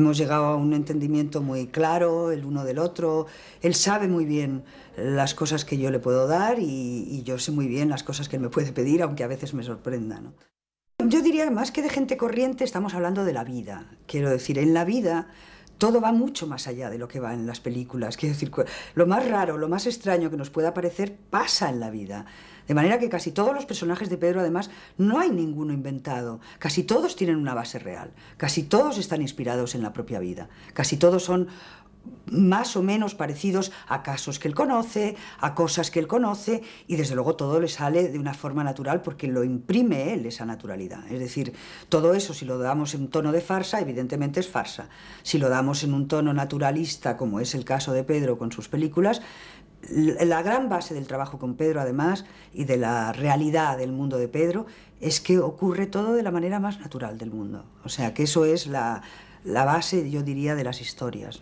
hemos llegado a un entendimiento muy claro el uno del otro. Él sabe muy bien las cosas que yo le puedo dar y, yo sé muy bien las cosas que él me puede pedir, aunque a veces me sorprenda. Yo diría que más que de gente corriente estamos hablando de la vida. Quiero decir, en la vida todo va mucho más allá de lo que va en las películas. Quiero decir, lo más raro, lo más extraño que nos pueda parecer pasa en la vida. De manera que casi todos los personajes de Pedro, además, no hay ninguno inventado. Casi todos tienen una base real. Casi todos están inspirados en la propia vida. Casi todos son más o menos parecidos a casos que él conoce, a cosas que él conoce, y desde luego todo le sale de una forma natural porque lo imprime él esa naturalidad. Es decir, todo eso si lo damos en tono de farsa, evidentemente es farsa. Si lo damos en un tono naturalista, como es el caso de Pedro con sus películas, la gran base del trabajo con Pedro, además, y de la realidad del mundo de Pedro, es que ocurre todo de la manera más natural del mundo. O sea, que eso es la, base, yo diría, de las historias.